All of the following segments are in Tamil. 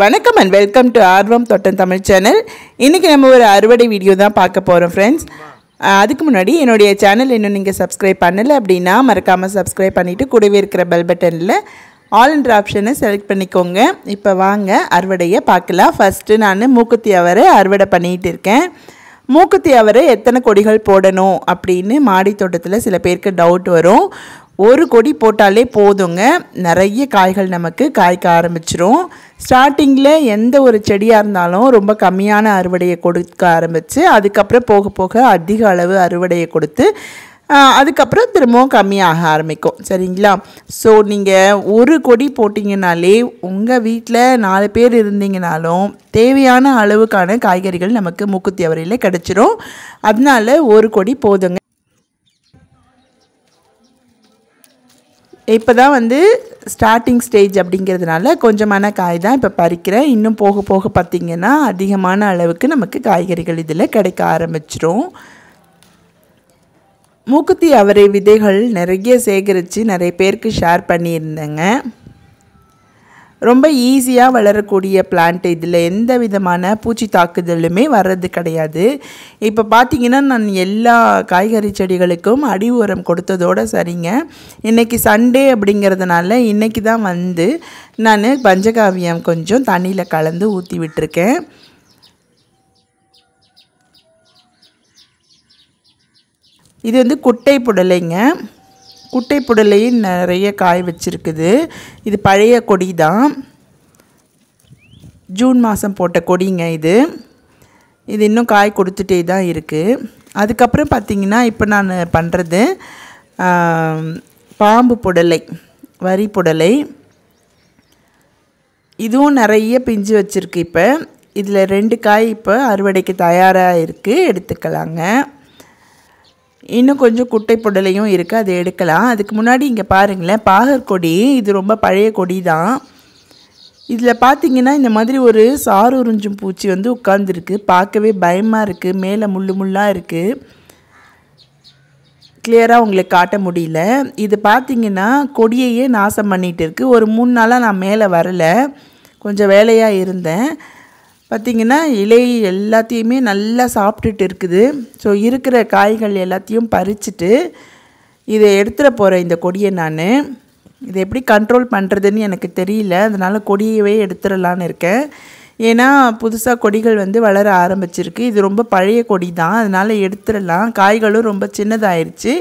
வணக்கம் அண்ட் வெல்கம் டு ஆர்வம் தொட்டன் தமிழ் சேனல் இன்றைக்கி நம்ம ஒரு அறுவடை வீடியோ தான் பார்க்க போகிறோம் ஃப்ரெண்ட்ஸ் அதுக்கு முன்னாடி என்னுடைய சேனல் இன்னும் நீங்கள் சப்ஸ்கிரைப் பண்ணலை அப்படின்னா மறக்காமல் சப்ஸ்கிரைப் பண்ணிவிட்டு கூடவே இருக்கிற பெல் பட்டனில் ஆல்ன்ற ஆப்ஷனை செலக்ட் பண்ணிக்கோங்க இப்போ வாங்க அறுவடையை பார்க்கலாம் ஃபஸ்ட்டு நான் மூக்குத்தி அவரை அறுவடை பண்ணிகிட்டு இருக்கேன் மூக்குத்தி அவரை எத்தனை கொடிகள் போடணும் அப்படின்னு மாடி தோட்டத்தில் சில பேருக்கு டவுட் வரும் ஒரு கொடி போட்டாலே போதுங்க நிறைய காய்கள் நமக்கு காய்க்க ஆரம்பிச்சிரும் ஸ்டார்டிங்கில் எந்த ஒரு செடியாக இருந்தாலும் ரொம்ப கம்மியான அறுவடையை கொடுக்க ஆரம்பித்து அதுக்கப்புறம் போக போக அதிக அளவு அறுவடையை கொடுத்து அதுக்கப்புறம் திரும்பவும் கம்மியாக ஆரம்பிக்கும் சரிங்களா ஸோ நீங்கள் ஒரு கொடி போட்டிங்கனாலே உங்கள் வீட்டில் நாலு பேர் இருந்தீங்கனாலும் தேவையான அளவுக்கான காய்கறிகள் நமக்கு மூக்குத்தி அவரையில் கிடச்சிரும் அதனால ஒரு கொடி போதுங்க இப்போ தான் வந்து ஸ்டார்டிங் ஸ்டேஜ் அப்படிங்கிறதுனால கொஞ்சமான காய் தான் இப்போ பறிக்கிறேன் இன்னும் போக போக பார்த்திங்கன்னா அதிகமான அளவுக்கு நமக்கு காய்கறிகள் இதில் கிடைக்க ஆரம்பிச்சிரும் மூக்குத்தி அவரை விதைகள் நிறைய சேகரித்து நிறைய பேருக்கு ஷேர் பண்ணியிருந்தேங்க ரொம்ப ஈஸியாக வளரக்கூடிய பிளான்ட் இதில் எந்த விதமான பூச்சி தாக்குதலுமே வர்றது கிடையாது இப்போ பார்த்தீங்கன்னா நான் எல்லா காய்கறி செடிகளுக்கும் அடி உரம் கொடுத்ததோடு சரிங்க இன்றைக்கி சண்டே அப்படிங்கிறதுனால இன்றைக்கி தான் வந்து நான் பஞ்சகாவியம் கொஞ்சம் தண்ணியில் கலந்து ஊற்றி விட்டுருக்கேன் இது வந்து குட்டை புடலைங்க குட்டை புடலையும் நிறைய காய் வச்சுருக்குது இது பழைய கொடி தான் ஜூன் மாதம் போட்ட கொடிங்க இது இது இன்னும் காய் கொடுத்துட்டே தான் இருக்குது அதுக்கப்புறம் பார்த்திங்கன்னா இப்போ நான் பண்ணுறது பாம்பு புடலை வரி புடலை இதுவும் நிறைய பிஞ்சு வச்சுருக்கு இப்போ இதில் ரெண்டு காய் இப்போ அறுவடைக்கு தயாராக இருக்குது எடுத்துக்கலாங்க இன்னும் கொஞ்சம் குட்டை பொடலையும் இருக்குது அதை எடுக்கலாம் அதுக்கு முன்னாடி இங்கே பாருங்களேன் பாகற்கொடி இது ரொம்ப பழைய கொடி தான் இதில் பார்த்தீங்கன்னா இந்த மாதிரி ஒரு சாறு உறிஞ்சும் பூச்சி வந்து உட்காந்துருக்கு பார்க்கவே பயமாக இருக்குது மேலே முள்ளு முள்ளாக இருக்குது கிளியராக உங்களுக்கு காட்ட முடியல இது பார்த்திங்கன்னா கொடியையே நாசம் பண்ணிகிட்டு இருக்குது ஒரு மூணு நாளாக நான் மேலே வரலை கொஞ்சம் வேலையாக இருந்தேன் பார்த்திங்கன்னா இலை எல்லாத்தையுமே நல்லா சாப்பிட்டுட்டு இருக்குது ஸோ இருக்கிற காய்கள் எல்லாத்தையும் பறிச்சுட்டு இதை எடுத்துகிட போகிறேன் இந்த கொடியை நான் இதை எப்படி கண்ட்ரோல் பண்ணுறதுன்னு எனக்கு தெரியல அதனால் கொடியவே எடுத்துடலான்னு இருக்கேன் ஏன்னா புதுசாக கொடிகள் வந்து வளர ஆரம்பிச்சிருக்கு இது ரொம்ப பழைய கொடி தான் அதனால் எடுத்துடலாம் காய்களும் ரொம்ப சின்னதாயிருச்சு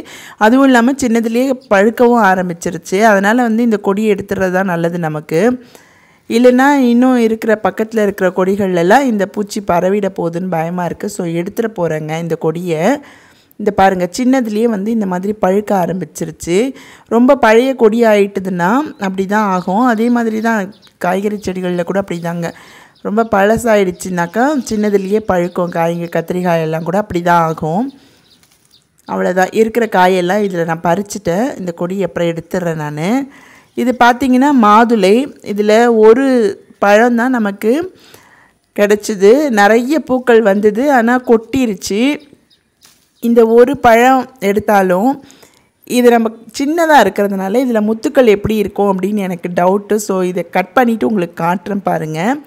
அதுவும் இல்லாமல் சின்னதுலேயே பழுக்கவும் ஆரம்பிச்சிருச்சு அதனால் வந்து இந்த கொடியை எடுத்துடுறது தான் நல்லது நமக்கு இல்லைன்னா இன்னும் இருக்கிற பக்கத்தில் இருக்கிற கொடிகள்லாம் இந்த பூச்சி பரவிட போகுதுன்னு பயமாக இருக்குது ஸோ எடுத்துகிட்டு போகிறேங்க இந்த கொடியை இந்த பாருங்கள் சின்னதுலேயே வந்து இந்த மாதிரி பழுக்க ஆரம்பிச்சிருச்சு ரொம்ப பழைய கொடி ஆகிட்டுதுன்னா அப்படி தான் ஆகும் அதே மாதிரி தான் காய்கறி செடிகளில் கூட அப்படி தாங்க ரொம்ப பழசாயிடுச்சுனாக்கா சின்னதுலேயே பழுக்கும் காய்ங்க கத்திரிக்காயெல்லாம் கூட அப்படி தான் ஆகும் அவ்வளோதான் இருக்கிற காயெல்லாம் இதில் நான் பறிச்சுட்டேன் இந்த கொடி எப்போ எடுத்துடுறேன் நான் இது பார்த்திங்கன்னா மாதுளை இதில் ஒரு பழம்தான் நமக்கு கிடச்சிது நிறைய பூக்கள் வந்தது ஆனால் கொட்டிருச்சு இந்த ஒரு பழம் எடுத்தாலும் இது நம்ம சின்னதாக இருக்கிறதுனால இதில் முத்துக்கள் எப்படி இருக்கும் அப்படின்னு எனக்கு டவுட்டு ஸோ இதை கட் பண்ணிவிட்டு உங்களுக்கு காட்டுறேன் பாருங்கள்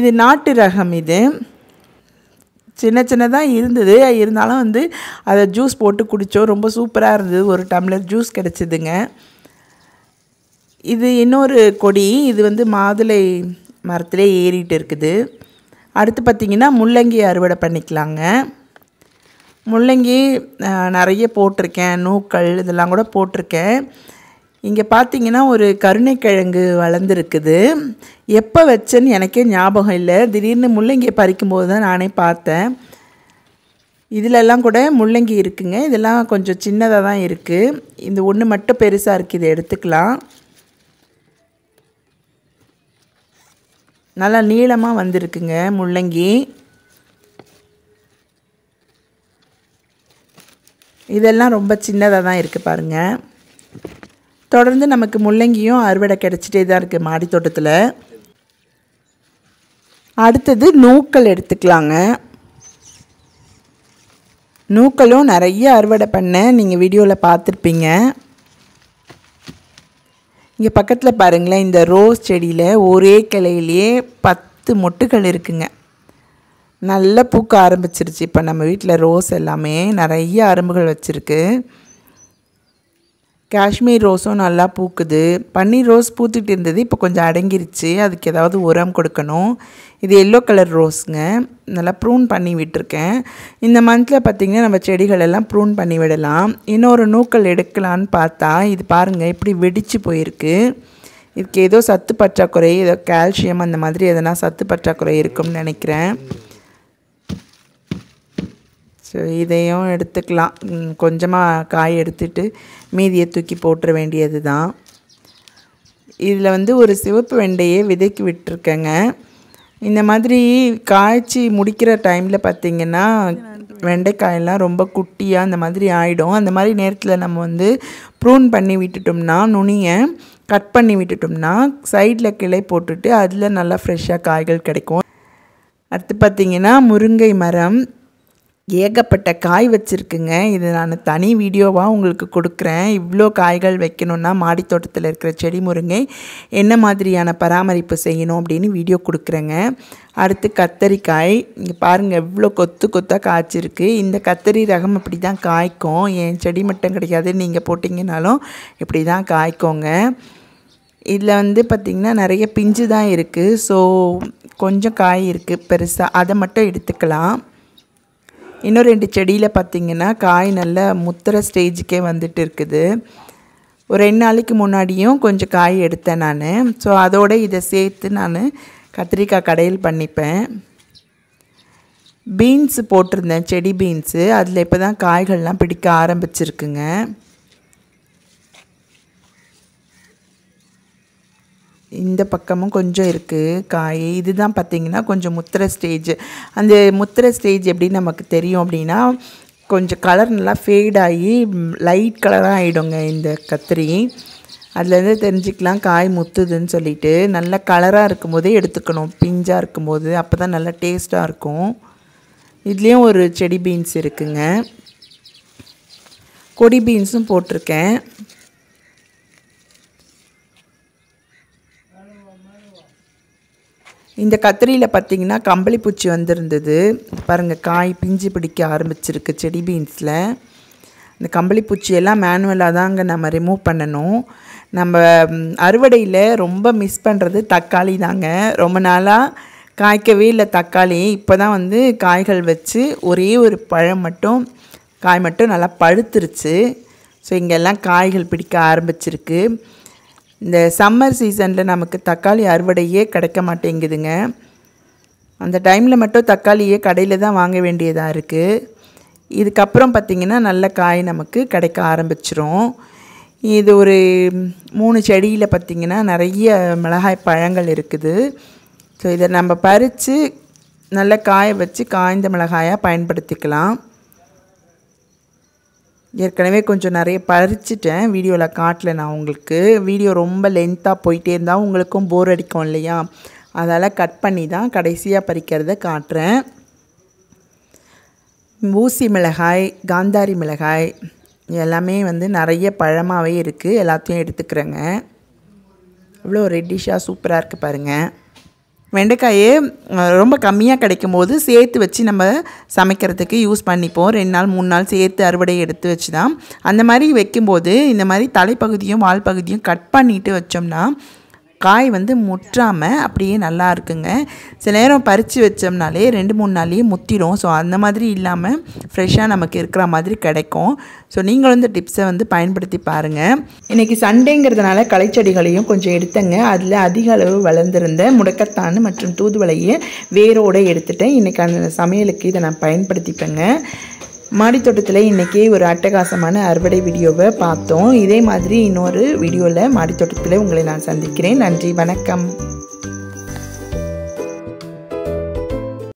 இது நாட்டு ரகம் இது சின்ன சின்னதாக இருந்தது இருந்தாலும் வந்து அதை ஜூஸ் போட்டு குடித்தோம் ரொம்ப சூப்பராக இருந்தது ஒரு டம்ளர் ஜூஸ் கிடச்சிதுங்க இது இன்னொரு கொடி இது வந்து மாதுளை மரத்திலே ஏறிட்டு இருக்குது அடுத்து பார்த்திங்கன்னா முள்ளங்கி அறுவடை பண்ணிக்கலாங்க முள்ளங்கி நிறைய போட்டிருக்கேன் நூக்கள் இதெல்லாம் கூட போட்டிருக்கேன் இங்கே பார்த்தீங்கன்னா ஒரு கருணைக்கிழங்கு வளர்ந்துருக்குது எப்போ வச்சேன்னு எனக்கே ஞாபகம் இல்லை திடீர்னு முள்ளங்கியை பறிக்கும்போது தான் நானே பார்த்தேன் இதிலெல்லாம் கூட முள்ளங்கி இருக்குங்க இதெல்லாம் கொஞ்சம் சின்னதாக தான் இருக்குது இந்த ஒன்று மட்டும் பெருசாக இருக்குது இதை எடுத்துக்கலாம் நல்லா நீளமாக வந்திருக்குங்க முள்ளங்கி இதெல்லாம் ரொம்ப சின்னதாக தான் இருக்குது பாருங்கள் தொடர்ந்து நமக்கு முள்ளங்கியும் அறுவடை கிடச்சிட்டே தான் இருக்குது மாடி தோட்டத்தில் அடுத்தது நூக்கள் எடுத்துக்கலாங்க நூக்களும் நிறைய அறுவடை பண்ண நீங்கள் வீடியோவில் பார்த்துருப்பீங்க இங்கே பக்கத்தில் பாருங்களேன் இந்த ரோஸ் செடியில் ஒரே கிளையிலேயே பத்து மொட்டுகள் இருக்குங்க நல்லா பூக்க ஆரம்பிச்சிருச்சு இப்போ நம்ம வீட்டில் ரோஸ் எல்லாமே நிறைய அரும்புகள் வச்சுருக்கு காஷ்மீர் ரோஸும் நல்லா பூக்குது பன்னீர் ரோஸ் பூத்துட்டு இருந்தது இப்போ கொஞ்சம் அடங்கிருச்சு அதுக்கு ஏதாவது உரம் கொடுக்கணும் இது எல்லோ கலர் ரோஸுங்க நல்லா ப்ரூன் பண்ணி விட்டுருக்கேன் இந்த மந்தில் பார்த்திங்கன்னா நம்ம செடிகள் எல்லாம் ப்ரூன் பண்ணி விடலாம் இன்னொரு நூக்கள் எடுக்கலான்னு பார்த்தா இது பாருங்கள் இப்படி வெடிச்சு போயிருக்கு இதுக்கு ஏதோ சத்து பற்றாக்குறை ஏதோ கால்சியம் அந்த மாதிரி எதனா சத்து பற்றாக்குறை இருக்கும்னு நினைக்கிறேன் ஸோ இதையும் எடுத்துக்கலாம் கொஞ்சமாக காய் எடுத்துட்டு மீதியை தூக்கி போட்டுற வேண்டியது தான் இதில் வந்து ஒரு சிவப்பு வெண்டையை விதைக்கி விட்டுருக்கேங்க இந்த மாதிரி காய்ச்சி முடிக்கிற டைமில் பார்த்திங்கன்னா வெண்டைக்காயெல்லாம் ரொம்ப குட்டியாக அந்த மாதிரி ஆகிடும் அந்த மாதிரி நேரத்தில் நம்ம வந்து ப்ரூன் பண்ணி விட்டுட்டோம்னா நுனியை கட் பண்ணி விட்டுட்டோம்னா சைடில் கிளை போட்டுட்டு அதில் நல்லா ஃப்ரெஷ்ஷாக காய்கள் கிடைக்கும் அடுத்து பார்த்திங்கன்னா முருங்கை மரம் ஏகப்பட்ட காய் வச்சுருக்குங்க இது நான் தனி வீடியோவாக உங்களுக்கு கொடுக்குறேன் இவ்வளோ காய்கள் வைக்கணுன்னா மாடித்தோட்டத்தில் தோட்டத்தில் இருக்கிற செடி முருங்கை என்ன மாதிரியான பராமரிப்பு செய்யணும் அப்படின்னு வீடியோ கொடுக்குறேங்க அடுத்து கத்தரிக்காய் இங்கே பாருங்கள் எவ்வளோ கொத்து கொத்தாக காய்ச்சிருக்கு இந்த கத்தரி ரகம் இப்படி தான் காய்க்கும் என் செடி மட்டும் கிடைக்காது நீங்கள் போட்டிங்கனாலும் இப்படி தான் காய்க்கோங்க இதில் வந்து பார்த்திங்கன்னா நிறைய பிஞ்சு தான் இருக்குது ஸோ கொஞ்சம் காய் இருக்குது பெருசாக அதை மட்டும் எடுத்துக்கலாம் இன்னும் ரெண்டு செடியில் பார்த்திங்கன்னா காய் நல்லா முத்துற ஸ்டேஜுக்கே வந்துட்டு இருக்குது ஒரு ரெண்டு நாளைக்கு முன்னாடியும் கொஞ்சம் காய் எடுத்தேன் நான் ஸோ அதோடு இதை சேர்த்து நான் கத்திரிக்காய் கடையில் பண்ணிப்பேன் பீன்ஸு போட்டிருந்தேன் செடி பீன்ஸு அதில் இப்போ தான் காய்கள்லாம் பிடிக்க ஆரம்பிச்சிருக்குங்க இந்த பக்கமும் கொஞ்சம் இருக்குது காய் இதுதான் பார்த்திங்கன்னா கொஞ்சம் முத்திர ஸ்டேஜ் அந்த முத்திர ஸ்டேஜ் எப்படி நமக்கு தெரியும் அப்படின்னா கொஞ்சம் கலர் நல்லா ஃபேட் ஆகி லைட் கலராக ஆகிடுங்க இந்த கத்திரி அதுலேருந்து தெரிஞ்சுக்கலாம் காய் முத்துதுன்னு சொல்லிட்டு நல்லா கலராக இருக்கும்போதே எடுத்துக்கணும் பிஞ்சாக இருக்கும்போது அப்போ தான் நல்லா டேஸ்ட்டாக இருக்கும் இதுலேயும் ஒரு செடி பீன்ஸ் இருக்குங்க கொடி பீன்ஸும் போட்டிருக்கேன் இந்த கத்திரியில் பார்த்திங்கன்னா கம்பளி பூச்சி வந்திருந்தது பாருங்கள் காய் பிஞ்சு பிடிக்க ஆரம்பிச்சிருக்கு செடி பீன்ஸில் இந்த கம்பளி பூச்சியெல்லாம் மேனுவலாக தாங்க நம்ம ரிமூவ் பண்ணணும் நம்ம அறுவடையில் ரொம்ப மிஸ் பண்ணுறது தக்காளி தாங்க ரொம்ப நாளாக காய்க்கவே இல்லை தக்காளி இப்போ தான் வந்து காய்கள் வச்சு ஒரே ஒரு பழம் மட்டும் காய் மட்டும் நல்லா பழுத்துருச்சு ஸோ இங்கெல்லாம் காய்கள் பிடிக்க ஆரம்பிச்சிருக்கு இந்த சம்மர் சீசனில் நமக்கு தக்காளி அறுவடையே கிடைக்க மாட்டேங்குதுங்க அந்த டைமில் மட்டும் தக்காளியே கடையில் தான் வாங்க வேண்டியதாக இருக்குது இதுக்கப்புறம் பார்த்திங்கன்னா நல்ல காய் நமக்கு கிடைக்க ஆரம்பிச்சிரும் இது ஒரு மூணு செடியில் பார்த்திங்கன்னா நிறைய மிளகாய் பழங்கள் இருக்குது ஸோ இதை நம்ம பறித்து நல்ல காய வச்சு காய்ந்த மிளகாயாக பயன்படுத்திக்கலாம் ஏற்கனவே கொஞ்சம் நிறைய பறிச்சிட்டேன் வீடியோவில் காட்டல நான் உங்களுக்கு வீடியோ ரொம்ப லென்த்தாக போயிட்டே இருந்தால் உங்களுக்கும் போர் அடிக்கும் இல்லையா அதால் கட் பண்ணி தான் கடைசியாக பறிக்கிறத காட்டுறேன் ஊசி மிளகாய் காந்தாரி மிளகாய் எல்லாமே வந்து நிறைய பழமாகவே இருக்குது எல்லாத்தையும் எடுத்துக்கிறேங்க இவ்வளோ ரெட்டிஷாக சூப்பராக இருக்குது பாருங்கள் வெண்டைக்காயே ரொம்ப கம்மியாக கிடைக்கும் போது சேர்த்து வச்சு நம்ம சமைக்கிறதுக்கு யூஸ் பண்ணிப்போம் ரெண்டு நாள் மூணு நாள் சேர்த்து அறுவடை எடுத்து வச்சு தான் அந்த மாதிரி வைக்கும்போது இந்த மாதிரி தலைப்பகுதியும் வால் பகுதியும் கட் பண்ணிவிட்டு வச்சோம்னா காய் வந்து முற்றாமல் அப்படியே நல்லா இருக்குங்க சில நேரம் பறித்து வச்சோம்னாலே ரெண்டு மூணு நாளையே முத்திடும் ஸோ அந்த மாதிரி இல்லாமல் ஃப்ரெஷ்ஷாக நமக்கு இருக்கிற மாதிரி கிடைக்கும் ஸோ நீங்களும் இந்த டிப்ஸை வந்து பயன்படுத்தி பாருங்கள் இன்றைக்கி சண்டேங்கிறதுனால களைச்செடிகளையும் கொஞ்சம் எடுத்தங்க அதில் அதிக அளவு வளர்ந்துருந்த முடக்கத்தான் மற்றும் தூதுவளையை வேரோடு எடுத்துகிட்டேன் இன்றைக்கி அந்த சமையலுக்கு இதை நான் பயன்படுத்திப்பேங்க மாடித்தோட்டத்தில் இன்றைக்கி ஒரு அட்டகாசமான அறுவடை வீடியோவை பார்த்தோம் இதே மாதிரி இன்னொரு வீடியோவில் மாடித்தோட்டத்தில் உங்களை நான் சந்திக்கிறேன் நன்றி வணக்கம்